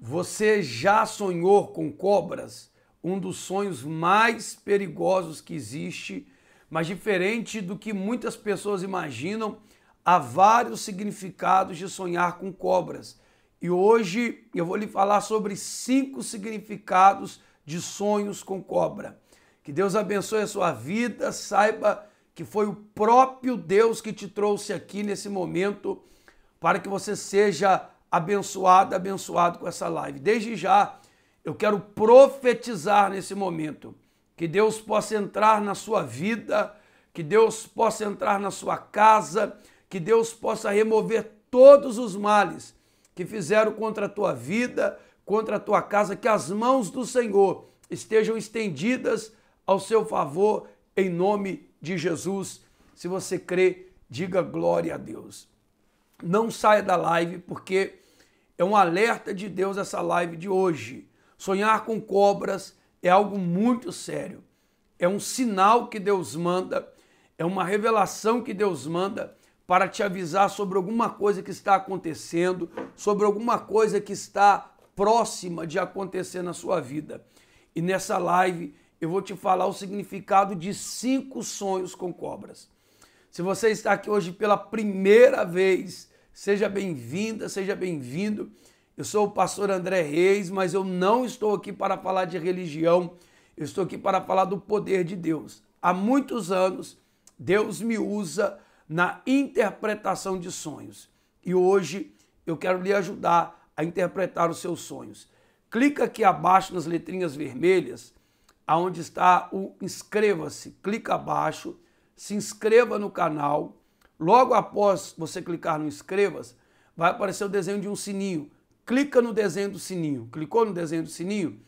Você já sonhou com cobras? Um dos sonhos mais perigosos que existe, mas diferente do que muitas pessoas imaginam, há vários significados de sonhar com cobras. E hoje eu vou lhe falar sobre cinco significados de sonhos com cobra. Que Deus abençoe a sua vida, saiba que foi o próprio Deus que te trouxe aqui nesse momento para que você seja abençoada, abençoado com essa live. Desde já, eu quero profetizar nesse momento que Deus possa entrar na sua vida, que Deus possa entrar na sua casa, que Deus possa remover todos os males que fizeram contra a tua vida, contra a tua casa, que as mãos do Senhor estejam estendidas ao seu favor, em nome de Jesus. Se você crê, diga glória a Deus. Não saia da live, porque é um alerta de Deus essa live de hoje. Sonhar com cobras é algo muito sério. É um sinal que Deus manda, é uma revelação que Deus manda para te avisar sobre alguma coisa que está acontecendo, sobre alguma coisa que está próxima de acontecer na sua vida. E nessa live eu vou te falar o significado de cinco sonhos com cobras. Se você está aqui hoje pela primeira vez, Seja bem-vinda, seja bem-vindo. Eu sou o pastor André Reis, mas eu não estou aqui para falar de religião, eu estou aqui para falar do poder de Deus. Há muitos anos, Deus me usa na interpretação de sonhos e hoje eu quero lhe ajudar a interpretar os seus sonhos. Clica aqui abaixo nas letrinhas vermelhas, aonde está o inscreva-se. Clica abaixo, se inscreva no canal Logo após você clicar no inscreva-se, vai aparecer o desenho de um sininho. Clica no desenho do sininho. Clicou no desenho do sininho?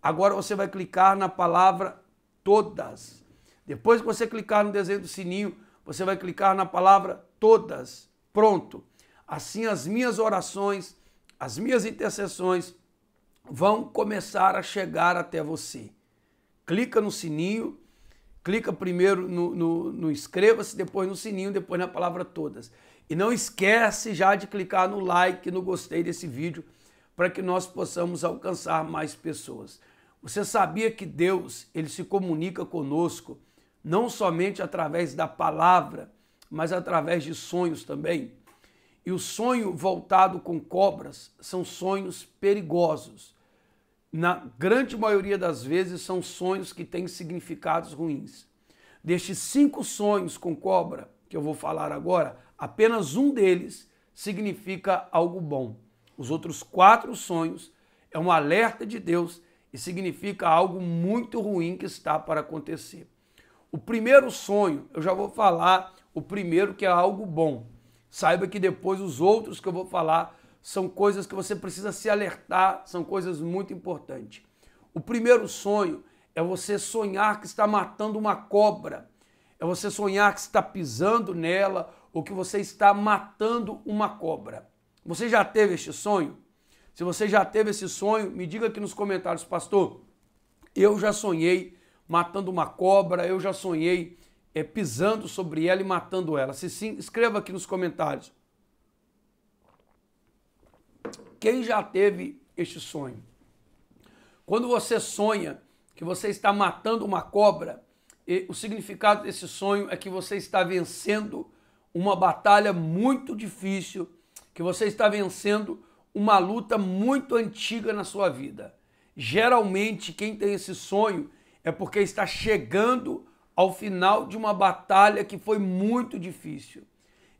Agora você vai clicar na palavra todas. Depois que você clicar no desenho do sininho, você vai clicar na palavra todas. Pronto. Assim as minhas orações, as minhas intercessões vão começar a chegar até você. Clica no sininho clica primeiro no, no, no inscreva-se, depois no sininho, depois na palavra todas. E não esquece já de clicar no like, no gostei desse vídeo, para que nós possamos alcançar mais pessoas. Você sabia que Deus, ele se comunica conosco não somente através da palavra, mas através de sonhos também? E o sonho voltado com cobras são sonhos perigosos na grande maioria das vezes, são sonhos que têm significados ruins. Destes cinco sonhos com cobra, que eu vou falar agora, apenas um deles significa algo bom. Os outros quatro sonhos é um alerta de Deus e significa algo muito ruim que está para acontecer. O primeiro sonho, eu já vou falar o primeiro que é algo bom. Saiba que depois os outros que eu vou falar são coisas que você precisa se alertar, são coisas muito importantes. O primeiro sonho é você sonhar que está matando uma cobra, é você sonhar que está pisando nela ou que você está matando uma cobra. Você já teve este sonho? Se você já teve esse sonho, me diga aqui nos comentários, pastor. Eu já sonhei matando uma cobra, eu já sonhei é, pisando sobre ela e matando ela. Se sim, escreva aqui nos comentários. Quem já teve este sonho? Quando você sonha que você está matando uma cobra, o significado desse sonho é que você está vencendo uma batalha muito difícil, que você está vencendo uma luta muito antiga na sua vida. Geralmente, quem tem esse sonho é porque está chegando ao final de uma batalha que foi muito difícil.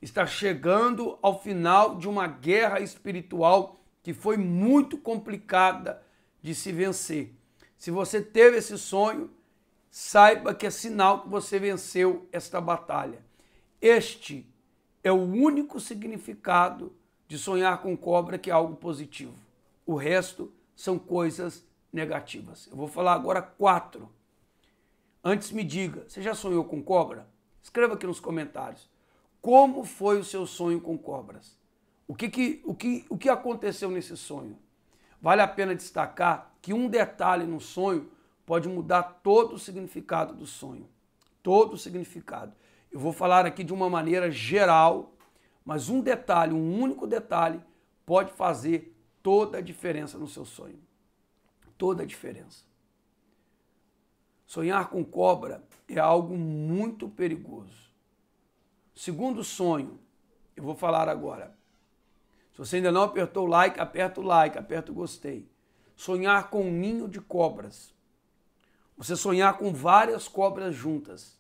Está chegando ao final de uma guerra espiritual que foi muito complicada de se vencer. Se você teve esse sonho, saiba que é sinal que você venceu esta batalha. Este é o único significado de sonhar com cobra que é algo positivo. O resto são coisas negativas. Eu vou falar agora quatro. Antes me diga, você já sonhou com cobra? Escreva aqui nos comentários. Como foi o seu sonho com cobras? O que, que, o que, o que aconteceu nesse sonho? Vale a pena destacar que um detalhe no sonho pode mudar todo o significado do sonho. Todo o significado. Eu vou falar aqui de uma maneira geral, mas um detalhe, um único detalhe, pode fazer toda a diferença no seu sonho. Toda a diferença. Sonhar com cobra é algo muito perigoso. Segundo sonho, eu vou falar agora. Se você ainda não apertou o like, aperta o like, aperta o gostei. Sonhar com um ninho de cobras. Você sonhar com várias cobras juntas.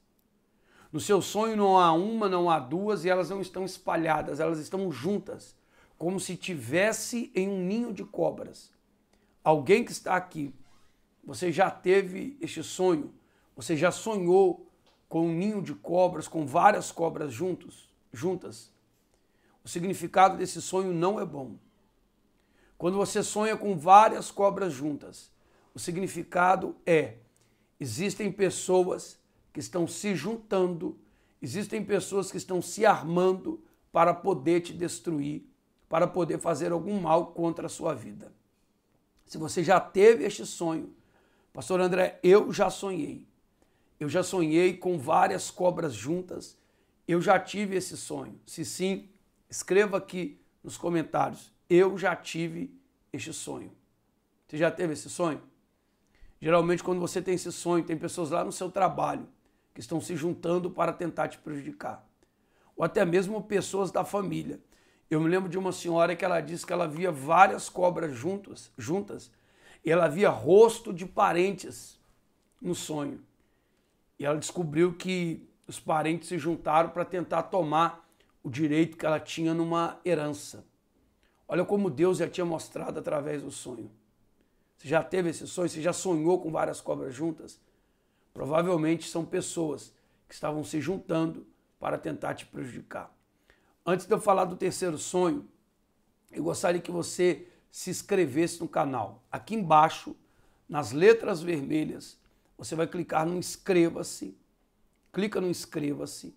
No seu sonho não há uma, não há duas e elas não estão espalhadas, elas estão juntas, como se tivesse em um ninho de cobras. Alguém que está aqui, você já teve este sonho? Você já sonhou com um ninho de cobras, com várias cobras juntos, juntas? O significado desse sonho não é bom. Quando você sonha com várias cobras juntas, o significado é: existem pessoas que estão se juntando, existem pessoas que estão se armando para poder te destruir, para poder fazer algum mal contra a sua vida. Se você já teve este sonho, Pastor André, eu já sonhei. Eu já sonhei com várias cobras juntas. Eu já tive esse sonho. Se sim, Escreva aqui nos comentários. Eu já tive este sonho. Você já teve esse sonho? Geralmente, quando você tem esse sonho, tem pessoas lá no seu trabalho que estão se juntando para tentar te prejudicar. Ou até mesmo pessoas da família. Eu me lembro de uma senhora que ela disse que ela via várias cobras juntas, juntas e ela via rosto de parentes no sonho. E ela descobriu que os parentes se juntaram para tentar tomar o direito que ela tinha numa herança. Olha como Deus já tinha mostrado através do sonho. Você já teve esse sonho? Você já sonhou com várias cobras juntas? Provavelmente são pessoas que estavam se juntando para tentar te prejudicar. Antes de eu falar do terceiro sonho, eu gostaria que você se inscrevesse no canal. Aqui embaixo, nas letras vermelhas, você vai clicar no inscreva-se. Clica no inscreva-se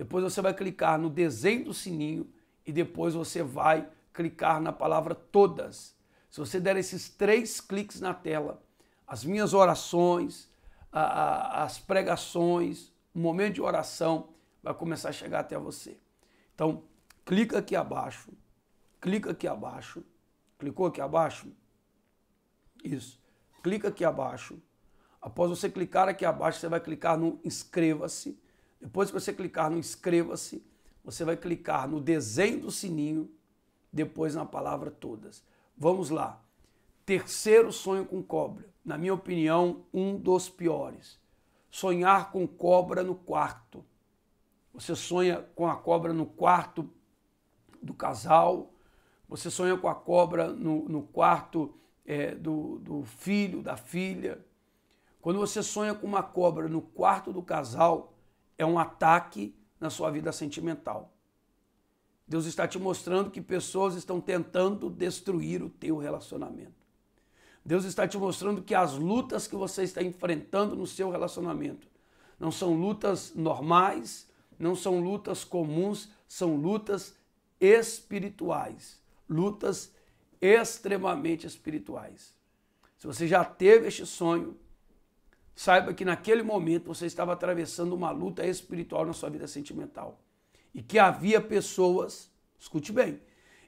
depois você vai clicar no desenho do sininho e depois você vai clicar na palavra todas. Se você der esses três cliques na tela, as minhas orações, a, a, as pregações, o momento de oração vai começar a chegar até você. Então, clica aqui abaixo, clica aqui abaixo, clicou aqui abaixo? Isso. Clica aqui abaixo. Após você clicar aqui abaixo, você vai clicar no inscreva-se depois que você clicar no inscreva-se, você vai clicar no desenho do sininho, depois na palavra todas. Vamos lá. Terceiro sonho com cobra. Na minha opinião, um dos piores. Sonhar com cobra no quarto. Você sonha com a cobra no quarto do casal, você sonha com a cobra no, no quarto é, do, do filho, da filha. Quando você sonha com uma cobra no quarto do casal, é um ataque na sua vida sentimental. Deus está te mostrando que pessoas estão tentando destruir o teu relacionamento. Deus está te mostrando que as lutas que você está enfrentando no seu relacionamento não são lutas normais, não são lutas comuns, são lutas espirituais, lutas extremamente espirituais. Se você já teve este sonho, saiba que naquele momento você estava atravessando uma luta espiritual na sua vida sentimental. E que havia pessoas, escute bem,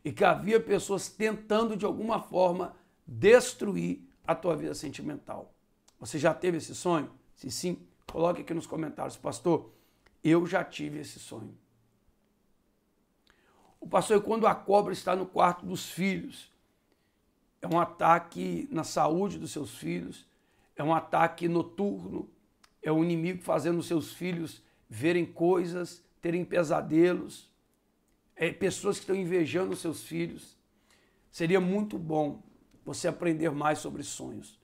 e que havia pessoas tentando de alguma forma destruir a tua vida sentimental. Você já teve esse sonho? Se sim, coloque aqui nos comentários, pastor, eu já tive esse sonho. O pastor, e quando a cobra está no quarto dos filhos, é um ataque na saúde dos seus filhos, é um ataque noturno, é o um inimigo fazendo seus filhos verem coisas, terem pesadelos, é pessoas que estão invejando seus filhos. Seria muito bom você aprender mais sobre sonhos.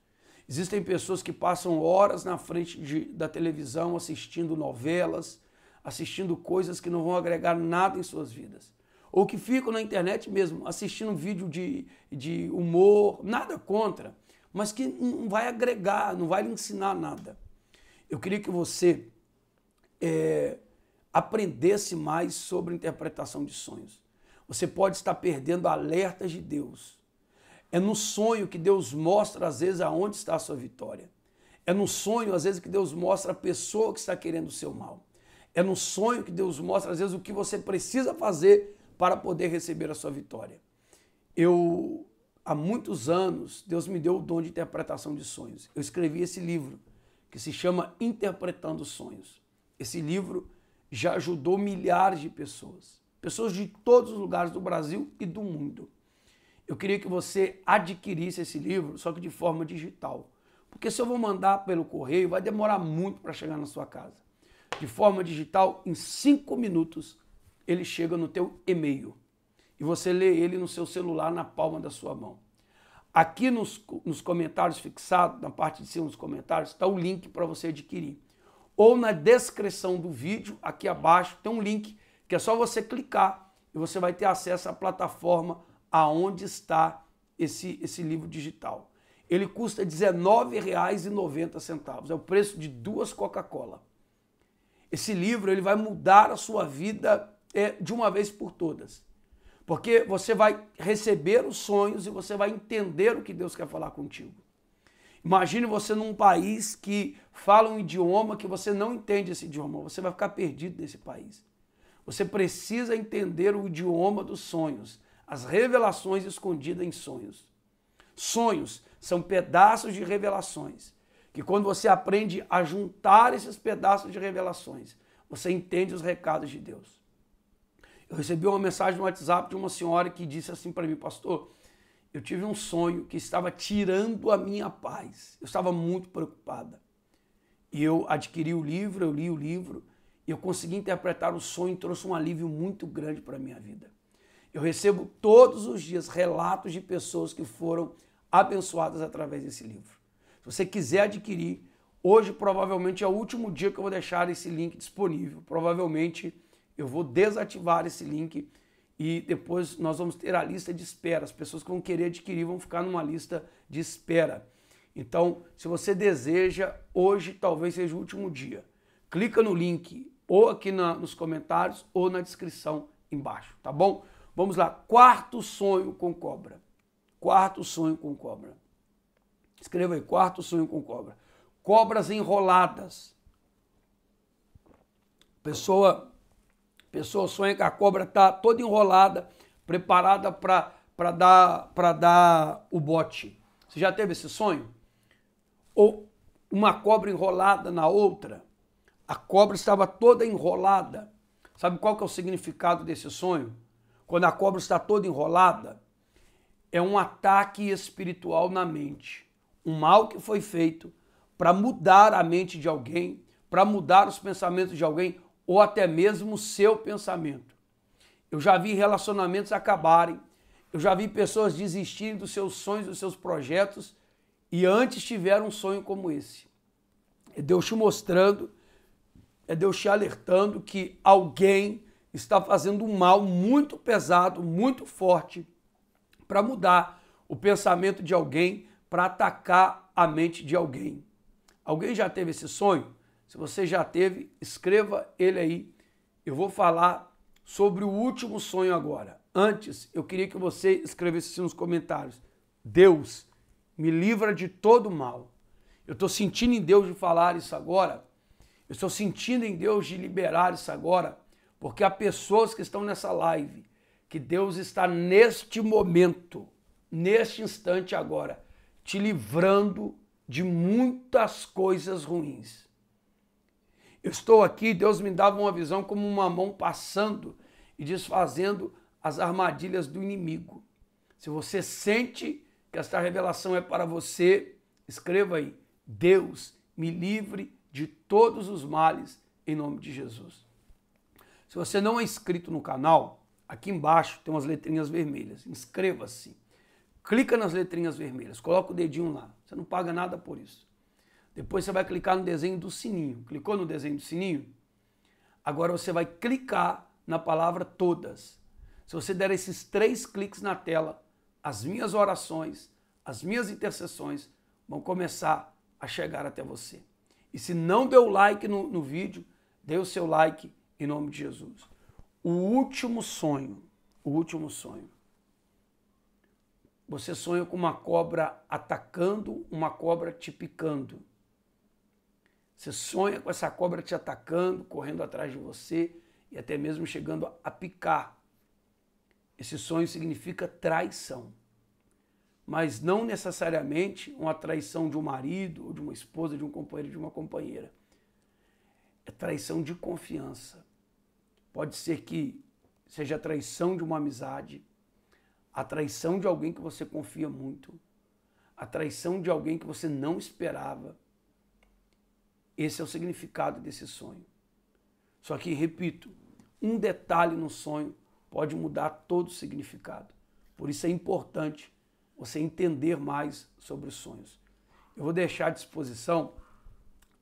Existem pessoas que passam horas na frente de, da televisão assistindo novelas, assistindo coisas que não vão agregar nada em suas vidas. Ou que ficam na internet mesmo assistindo vídeo de, de humor, nada contra mas que não vai agregar, não vai lhe ensinar nada. Eu queria que você é, aprendesse mais sobre interpretação de sonhos. Você pode estar perdendo alertas de Deus. É no sonho que Deus mostra, às vezes, aonde está a sua vitória. É no sonho, às vezes, que Deus mostra a pessoa que está querendo o seu mal. É no sonho que Deus mostra, às vezes, o que você precisa fazer para poder receber a sua vitória. Eu há muitos anos, Deus me deu o dom de interpretação de sonhos. Eu escrevi esse livro, que se chama Interpretando Sonhos. Esse livro já ajudou milhares de pessoas, pessoas de todos os lugares do Brasil e do mundo. Eu queria que você adquirisse esse livro, só que de forma digital. Porque se eu vou mandar pelo correio, vai demorar muito para chegar na sua casa. De forma digital, em cinco minutos, ele chega no teu e-mail e você lê ele no seu celular na palma da sua mão. Aqui nos, nos comentários fixados, na parte de cima dos comentários, está o link para você adquirir. Ou na descrição do vídeo, aqui abaixo, tem um link que é só você clicar e você vai ter acesso à plataforma aonde está esse, esse livro digital. Ele custa R$19,90, é o preço de duas Coca-Cola. Esse livro ele vai mudar a sua vida é, de uma vez por todas. Porque você vai receber os sonhos e você vai entender o que Deus quer falar contigo. Imagine você num país que fala um idioma que você não entende esse idioma, você vai ficar perdido nesse país. Você precisa entender o idioma dos sonhos, as revelações escondidas em sonhos. Sonhos são pedaços de revelações, que quando você aprende a juntar esses pedaços de revelações, você entende os recados de Deus. Eu recebi uma mensagem no WhatsApp de uma senhora que disse assim para mim, pastor, eu tive um sonho que estava tirando a minha paz. Eu estava muito preocupada. E eu adquiri o livro, eu li o livro, e eu consegui interpretar o sonho e trouxe um alívio muito grande para a minha vida. Eu recebo todos os dias relatos de pessoas que foram abençoadas através desse livro. Se você quiser adquirir, hoje provavelmente é o último dia que eu vou deixar esse link disponível. Provavelmente eu vou desativar esse link e depois nós vamos ter a lista de espera. As pessoas que vão querer adquirir vão ficar numa lista de espera. Então, se você deseja, hoje talvez seja o último dia. Clica no link ou aqui na, nos comentários ou na descrição embaixo, tá bom? Vamos lá. Quarto sonho com cobra. Quarto sonho com cobra. Escreva aí, quarto sonho com cobra. Cobras enroladas. Pessoa pessoa sonha que a cobra está toda enrolada, preparada para dar, dar o bote. Você já teve esse sonho? Ou uma cobra enrolada na outra? A cobra estava toda enrolada. Sabe qual que é o significado desse sonho? Quando a cobra está toda enrolada, é um ataque espiritual na mente. Um mal que foi feito para mudar a mente de alguém, para mudar os pensamentos de alguém ou até mesmo o seu pensamento. Eu já vi relacionamentos acabarem, eu já vi pessoas desistirem dos seus sonhos, dos seus projetos e antes tiveram um sonho como esse. É Deus te mostrando, é Deus te alertando que alguém está fazendo um mal muito pesado, muito forte para mudar o pensamento de alguém, para atacar a mente de alguém. Alguém já teve esse sonho? Se você já teve, escreva ele aí. Eu vou falar sobre o último sonho agora. Antes, eu queria que você escrevesse nos comentários: Deus, me livra de todo mal. Eu estou sentindo em Deus de falar isso agora. Eu estou sentindo em Deus de liberar isso agora, porque há pessoas que estão nessa live que Deus está neste momento, neste instante agora, te livrando de muitas coisas ruins. Eu estou aqui, Deus me dava uma visão como uma mão passando e desfazendo as armadilhas do inimigo. Se você sente que esta revelação é para você, escreva aí: Deus me livre de todos os males, em nome de Jesus. Se você não é inscrito no canal, aqui embaixo tem umas letrinhas vermelhas. Inscreva-se. Clica nas letrinhas vermelhas, coloca o dedinho lá. Você não paga nada por isso. Depois você vai clicar no desenho do sininho. Clicou no desenho do sininho? Agora você vai clicar na palavra todas. Se você der esses três cliques na tela, as minhas orações, as minhas intercessões vão começar a chegar até você. E se não deu like no, no vídeo, dê o seu like em nome de Jesus. O último sonho, o último sonho. Você sonha com uma cobra atacando, uma cobra te picando. Você sonha com essa cobra te atacando, correndo atrás de você e até mesmo chegando a picar. Esse sonho significa traição. Mas não necessariamente uma traição de um marido, ou de uma esposa, de um companheiro, de uma companheira. É traição de confiança. Pode ser que seja a traição de uma amizade, a traição de alguém que você confia muito, a traição de alguém que você não esperava esse é o significado desse sonho. Só que, repito, um detalhe no sonho pode mudar todo o significado. Por isso é importante você entender mais sobre os sonhos. Eu vou deixar à disposição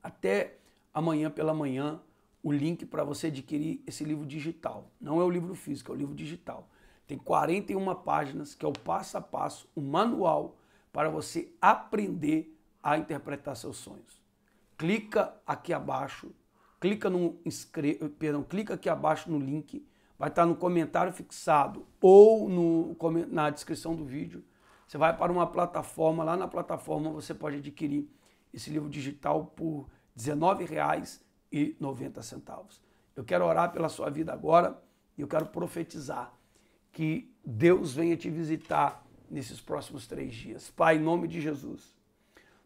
até amanhã pela manhã o link para você adquirir esse livro digital. Não é o livro físico, é o livro digital. Tem 41 páginas que é o passo a passo, o manual para você aprender a interpretar seus sonhos clica aqui abaixo, clica no inscre... perdão, clica aqui abaixo no link, vai estar no comentário fixado ou no, na descrição do vídeo. Você vai para uma plataforma, lá na plataforma você pode adquirir esse livro digital por R$19,90. Eu quero orar pela sua vida agora e eu quero profetizar que Deus venha te visitar nesses próximos três dias. Pai, em nome de Jesus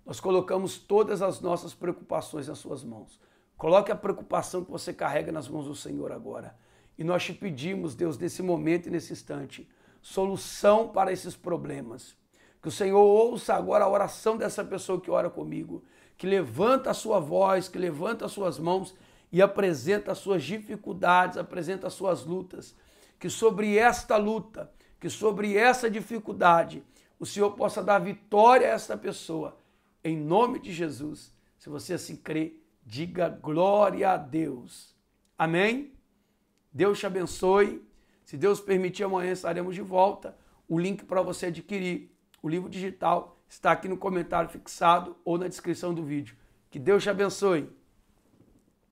nós colocamos todas as nossas preocupações nas suas mãos. Coloque a preocupação que você carrega nas mãos do Senhor agora. E nós te pedimos, Deus, nesse momento e nesse instante, solução para esses problemas. Que o Senhor ouça agora a oração dessa pessoa que ora comigo, que levanta a sua voz, que levanta as suas mãos e apresenta as suas dificuldades, apresenta as suas lutas. Que sobre esta luta, que sobre essa dificuldade, o Senhor possa dar vitória a esta pessoa em nome de Jesus, se você assim crê, diga glória a Deus. Amém? Deus te abençoe. Se Deus permitir, amanhã estaremos de volta. O link para você adquirir o livro digital está aqui no comentário fixado ou na descrição do vídeo. Que Deus te abençoe.